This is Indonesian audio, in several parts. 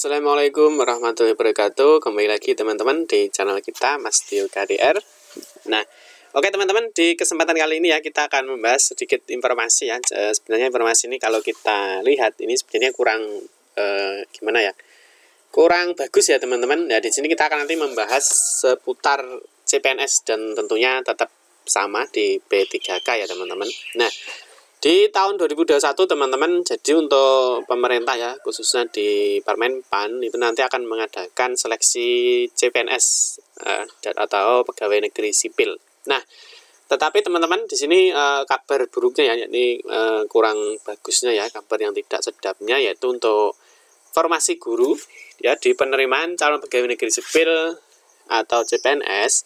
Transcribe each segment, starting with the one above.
Assalamualaikum warahmatullahi wabarakatuh. Kembali lagi teman-teman di channel kita Mas Tio KDR. Nah, oke okay, teman-teman di kesempatan kali ini ya kita akan membahas sedikit informasi ya. Eh, sebenarnya informasi ini kalau kita lihat ini sebenarnya kurang e, gimana ya? Kurang bagus ya teman-teman. Ya di sini kita akan nanti membahas seputar CPNS dan tentunya tetap sama di p 3 k ya teman-teman. Nah, di tahun 2021 teman-teman, jadi untuk pemerintah ya, khususnya di Permen PAN, itu nanti akan mengadakan seleksi CPNS eh, atau pegawai negeri sipil. Nah, tetapi teman-teman di sini eh, kabar buruknya ya, ini eh, kurang bagusnya ya, kabar yang tidak sedapnya yaitu untuk formasi guru ya di penerimaan calon pegawai negeri sipil atau CPNS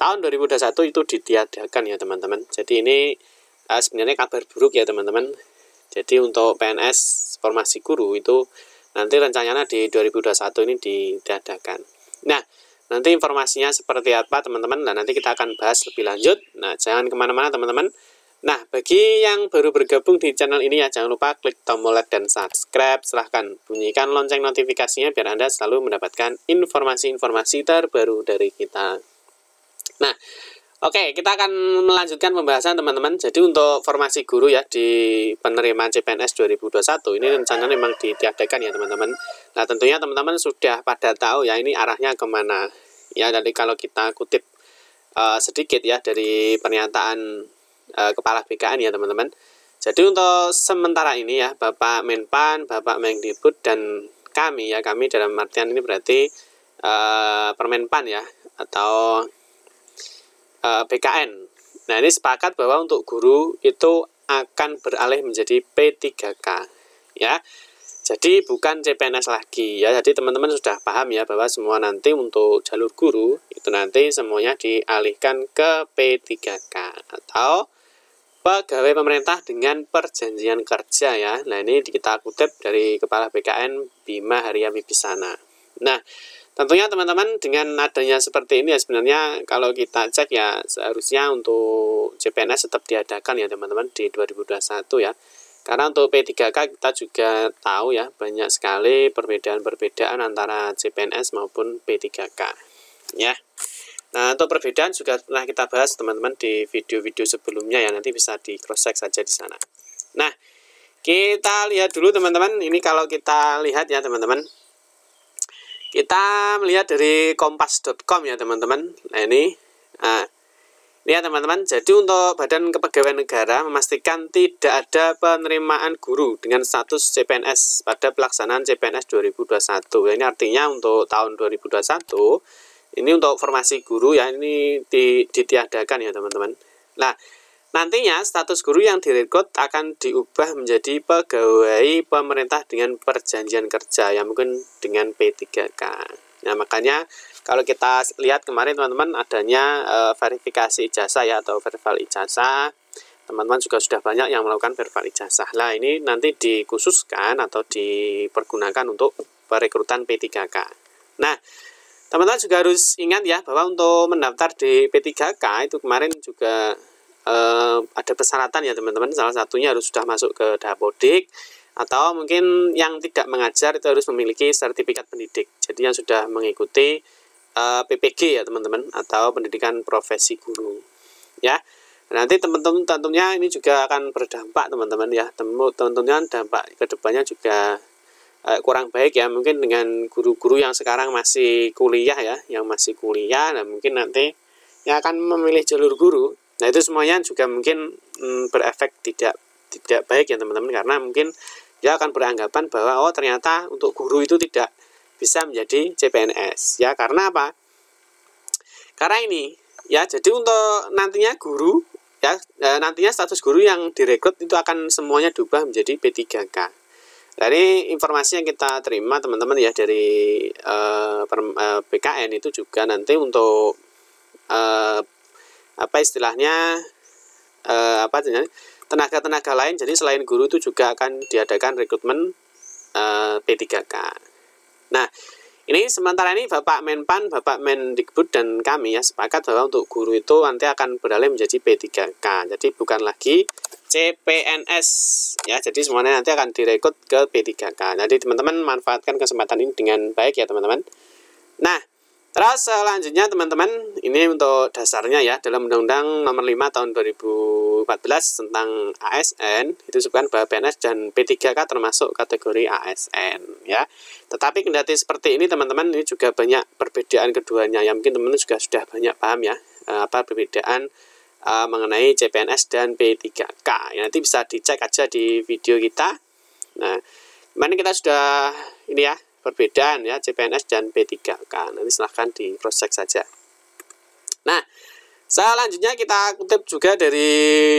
tahun 2021 itu ditiadakan ya teman-teman. Jadi ini uh, sebenarnya kabar buruk ya teman-teman. Jadi untuk PNS formasi guru itu nanti rencananya di 2021 ini diadakan. Nah, nanti informasinya seperti apa teman-teman, nah nanti kita akan bahas lebih lanjut. Nah, jangan kemana-mana teman-teman. Nah, bagi yang baru bergabung di channel ini ya, jangan lupa klik tombol like dan subscribe. Silahkan bunyikan lonceng notifikasinya biar Anda selalu mendapatkan informasi-informasi terbaru dari kita. Nah, Oke, kita akan melanjutkan pembahasan teman-teman. Jadi untuk formasi guru ya di penerimaan CPNS 2021 ini rencana memang ditiadakan ya teman-teman. Nah tentunya teman-teman sudah pada tahu ya ini arahnya kemana. Ya dari kalau kita kutip uh, sedikit ya dari pernyataan uh, kepala BKN ya teman-teman. Jadi untuk sementara ini ya Bapak Menpan, Bapak Mendikbud dan kami ya kami dalam artian ini berarti uh, Permenpan ya atau uh, eh, PKN. Nah, ini sepakat bahwa untuk guru itu akan beralih menjadi P3K ya. Jadi bukan CPNS lagi ya. Jadi teman-teman sudah paham ya bahwa semua nanti untuk jalur guru itu nanti semuanya dialihkan ke P3K atau pegawai pemerintah dengan perjanjian kerja ya. Nah, ini kita kutip dari kepala BKN Bima Haria Nah, Tentunya teman-teman dengan adanya seperti ini ya sebenarnya kalau kita cek ya seharusnya untuk CPNS tetap diadakan ya teman-teman di 2021 ya. Karena untuk P3K kita juga tahu ya banyak sekali perbedaan-perbedaan antara CPNS maupun P3K ya. Nah, untuk perbedaan juga pernah kita bahas teman-teman di video-video sebelumnya ya nanti bisa di cross check saja di sana. Nah, kita lihat dulu teman-teman ini kalau kita lihat ya teman-teman kita melihat dari kompas.com ya teman-teman. Nah ini, nah, ini ya teman-teman. Jadi untuk Badan Kepegawaian Negara memastikan tidak ada penerimaan guru dengan status CPNS pada pelaksanaan CPNS 2021. Ya, ini artinya untuk tahun 2021 ini untuk formasi guru ya ini di, ditiadakan ya teman-teman. Nah Nantinya, status guru yang direkrut akan diubah menjadi pegawai pemerintah dengan perjanjian kerja, yang mungkin dengan P3K. Kan. Nah, makanya kalau kita lihat kemarin teman-teman adanya e, verifikasi ijazah ya atau verval ijazah. Teman-teman juga sudah banyak yang melakukan verval ijazah. Lah, ini nanti dikhususkan atau dipergunakan untuk perekrutan P3K. Nah, teman-teman juga harus ingat ya bahwa untuk mendaftar di P3K itu kemarin juga eh, ada persyaratan ya teman-teman salah satunya harus sudah masuk ke dapodik atau mungkin yang tidak mengajar itu harus memiliki sertifikat pendidik jadi yang sudah mengikuti eh, PPG ya teman-teman atau pendidikan profesi guru ya nanti teman-teman tentunya ini juga akan berdampak teman-teman ya tentunya dampak kedepannya juga eh, kurang baik ya mungkin dengan guru-guru yang sekarang masih kuliah ya yang masih kuliah dan nah mungkin nanti yang akan memilih jalur guru Nah itu semuanya juga mungkin hmm, berefek tidak tidak baik ya teman-teman karena mungkin dia akan beranggapan bahwa oh ternyata untuk guru itu tidak bisa menjadi CPNS ya karena apa? Karena ini ya jadi untuk nantinya guru ya e, nantinya status guru yang direkrut itu akan semuanya diubah menjadi P3K. Dari nah, informasi yang kita terima teman-teman ya dari uh, e, per, uh, e, PKN itu juga nanti untuk uh, apa istilahnya eh, apa tenaga-tenaga lain jadi selain guru itu juga akan diadakan rekrutmen eh, P3K. Nah, ini sementara ini Bapak Menpan, Bapak Mendikbud dan kami ya sepakat bahwa untuk guru itu nanti akan beralih menjadi P3K. Jadi bukan lagi CPNS ya. Jadi semuanya nanti akan direkrut ke P3K. Jadi teman-teman manfaatkan kesempatan ini dengan baik ya teman-teman. Nah, Terus selanjutnya teman-teman, ini untuk dasarnya ya dalam Undang-Undang Nomor 5 tahun 2014 tentang ASN itu disebutkan bahwa PNS dan P3K termasuk kategori ASN ya. Tetapi kendati seperti ini teman-teman ini juga banyak perbedaan keduanya. yang mungkin teman-teman juga sudah banyak paham ya eh, apa perbedaan uh, mengenai CPNS dan P3K. Ya, nanti bisa dicek aja di video kita. Nah, kemarin kita sudah ini ya perbedaan ya CPNS dan P3K. Kan, nanti silahkan di cross check saja. Nah, selanjutnya kita kutip juga dari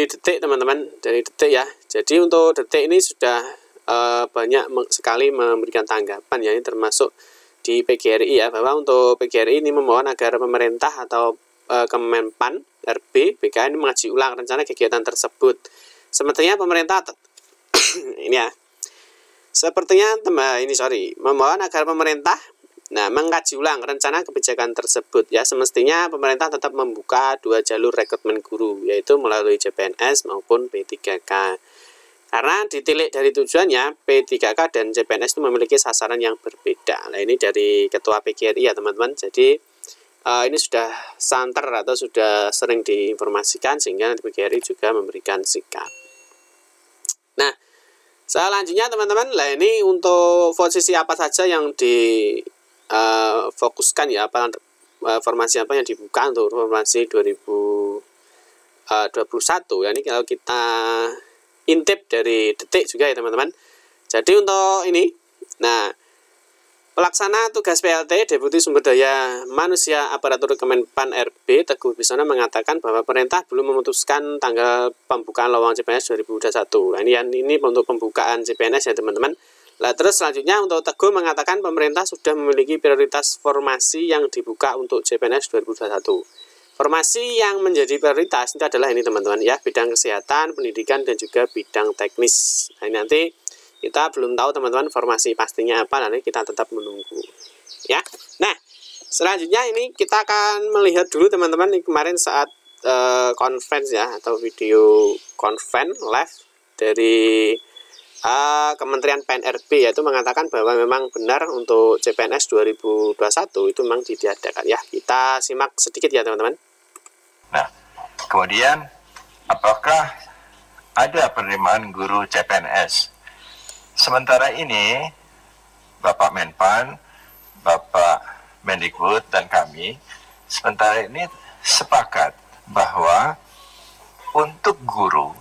detik teman-teman, dari detik ya. Jadi untuk detik ini sudah e, banyak sekali memberikan tanggapan ya, ini termasuk di PGRI ya, bahwa untuk PGRI ini memohon agar pemerintah atau e, Kemenpan RB BKN mengaji ulang rencana kegiatan tersebut. Sementara pemerintah ini ya Sepertinya teman ah, ini sorry, memohon agar pemerintah Nah, mengkaji ulang rencana kebijakan tersebut ya. Semestinya pemerintah tetap membuka dua jalur rekrutmen guru yaitu melalui CPNS maupun P3K. Karena ditilik dari tujuannya P3K dan CPNS itu memiliki sasaran yang berbeda. Nah, ini dari Ketua PGRI ya, teman-teman. Jadi uh, ini sudah santer atau sudah sering diinformasikan sehingga nanti PGRI juga memberikan sikap. Selanjutnya teman-teman, lah ini untuk posisi apa saja yang difokuskan eh, uh, ya, apa uh, apa yang dibuka untuk formasi 2021. Eh, ya, ini kalau kita intip dari detik juga ya teman-teman. Jadi untuk ini, nah Pelaksana tugas PLT Deputi Sumber Daya Manusia Aparatur Kemenpan RB Teguh Bisono mengatakan bahwa pemerintah belum memutuskan tanggal pembukaan lowongan CPNS 2021. Nah, ini ini untuk pembukaan CPNS ya teman-teman. Lah terus selanjutnya untuk Teguh mengatakan pemerintah sudah memiliki prioritas formasi yang dibuka untuk CPNS 2021. Formasi yang menjadi prioritas itu adalah ini teman-teman ya, bidang kesehatan, pendidikan dan juga bidang teknis. Nah, ini nanti kita belum tahu teman-teman formasi pastinya apa, nanti kita tetap menunggu. Ya. Nah, selanjutnya ini kita akan melihat dulu teman-teman kemarin saat uh, conference ya atau video conference live dari uh, Kementerian PNRB yaitu mengatakan bahwa memang benar untuk CPNS 2021 itu memang ditiadakan ya. Kita simak sedikit ya teman-teman. Nah, kemudian apakah ada penerimaan guru CPNS Sementara ini Bapak Menpan, Bapak Mendikbud dan kami sementara ini sepakat bahwa untuk guru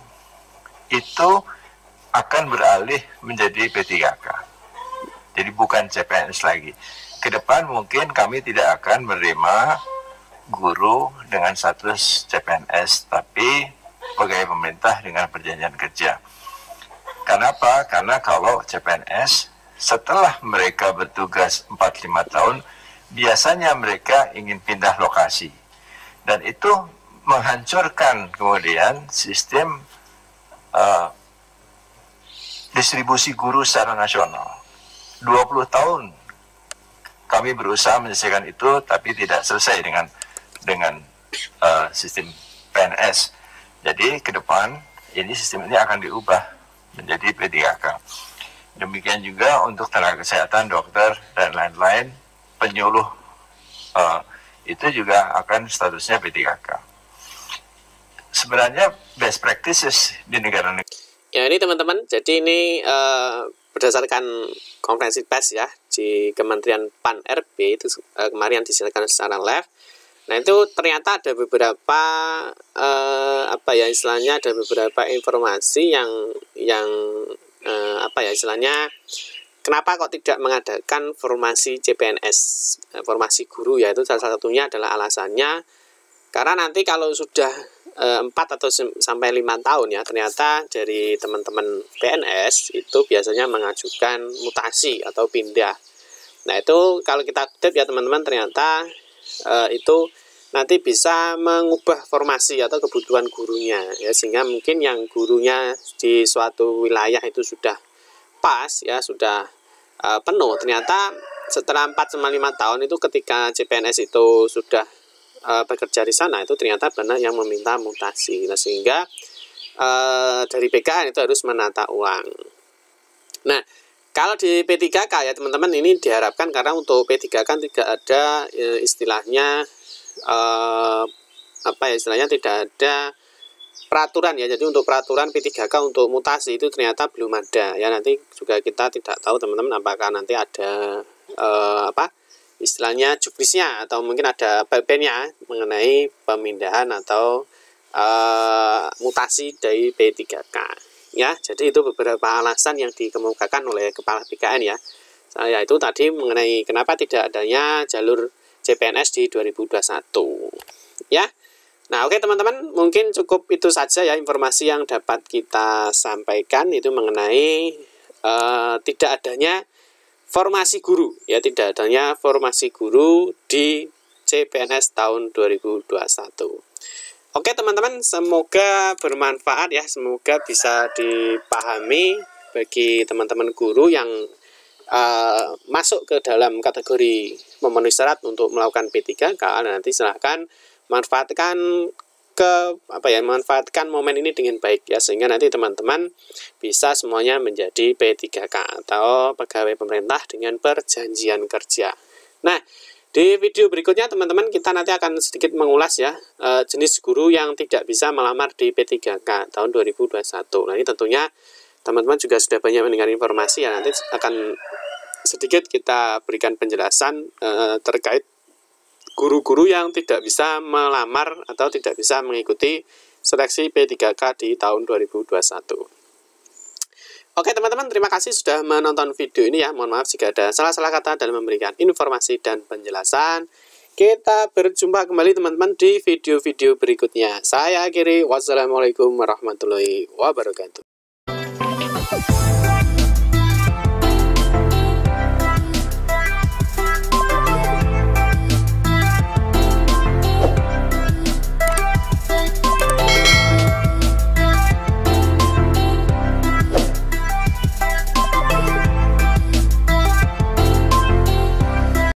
itu akan beralih menjadi P3K. Jadi bukan CPNS lagi. Kedepan mungkin kami tidak akan menerima guru dengan status CPNS tapi pegawai pemerintah dengan perjanjian kerja. Kenapa? Karena kalau CPNS setelah mereka bertugas 4-5 tahun, biasanya mereka ingin pindah lokasi. Dan itu menghancurkan kemudian sistem uh, distribusi guru secara nasional. 20 tahun kami berusaha menyelesaikan itu, tapi tidak selesai dengan dengan uh, sistem PNS. Jadi ke depan ini sistem ini akan diubah menjadi PDAK. Demikian juga untuk tenaga kesehatan, dokter, dan lain-lain, penyuluh uh, itu juga akan statusnya PDAK. Sebenarnya best practices di negara-negara. Ya ini teman-teman, jadi ini uh, berdasarkan konferensi pers ya di Kementerian Pan RB itu uh, kemarin disiarkan secara live Nah itu ternyata ada beberapa eh, apa ya istilahnya ada beberapa informasi yang yang eh, apa ya istilahnya kenapa kok tidak mengadakan formasi CPNS eh, formasi guru ya itu salah satunya adalah alasannya karena nanti kalau sudah eh, empat atau sampai lima tahun ya ternyata dari teman-teman PNS itu biasanya mengajukan mutasi atau pindah. Nah itu kalau kita update ya teman-teman ternyata e, itu nanti bisa mengubah formasi atau kebutuhan gurunya ya sehingga mungkin yang gurunya di suatu wilayah itu sudah pas ya sudah e, penuh ternyata setelah 4 sama 5 tahun itu ketika CPNS itu sudah e, bekerja di sana itu ternyata benar yang meminta mutasi nah sehingga e, dari PKN itu harus menata uang, nah kalau di P3K ya teman-teman ini diharapkan karena untuk P3K kan tidak ada e, istilahnya e, apa ya istilahnya tidak ada peraturan ya. Jadi untuk peraturan P3K untuk mutasi itu ternyata belum ada ya. Nanti juga kita tidak tahu teman-teman apakah nanti ada e, apa istilahnya juknisnya atau mungkin ada nya mengenai pemindahan atau e, mutasi dari P3K ya jadi itu beberapa alasan yang dikemukakan oleh kepala BKN ya saya nah, itu tadi mengenai kenapa tidak adanya jalur CPNS di 2021 ya Nah, oke okay, teman-teman, mungkin cukup itu saja ya informasi yang dapat kita sampaikan itu mengenai uh, tidak adanya formasi guru ya, tidak adanya formasi guru di CPNS tahun 2021. Oke teman-teman, semoga bermanfaat ya, semoga bisa dipahami bagi teman-teman guru yang uh, masuk ke dalam kategori memenuhi syarat untuk melakukan P3K. Kalau nanti silahkan manfaatkan ke apa ya manfaatkan momen ini dengan baik ya sehingga nanti teman-teman bisa semuanya menjadi P3K atau pegawai pemerintah dengan perjanjian kerja. Nah, di video berikutnya teman-teman kita nanti akan sedikit mengulas ya eh, jenis guru yang tidak bisa melamar di P3K tahun 2021. Nah ini tentunya teman-teman juga sudah banyak mendengar informasi ya nanti akan sedikit kita berikan penjelasan eh, terkait guru-guru yang tidak bisa melamar atau tidak bisa mengikuti seleksi P3K di tahun 2021. Oke teman-teman, terima kasih sudah menonton video ini ya. Mohon maaf jika ada salah-salah kata dalam memberikan informasi dan penjelasan. Kita berjumpa kembali teman-teman di video-video berikutnya. Saya akhiri, wassalamualaikum warahmatullahi wabarakatuh.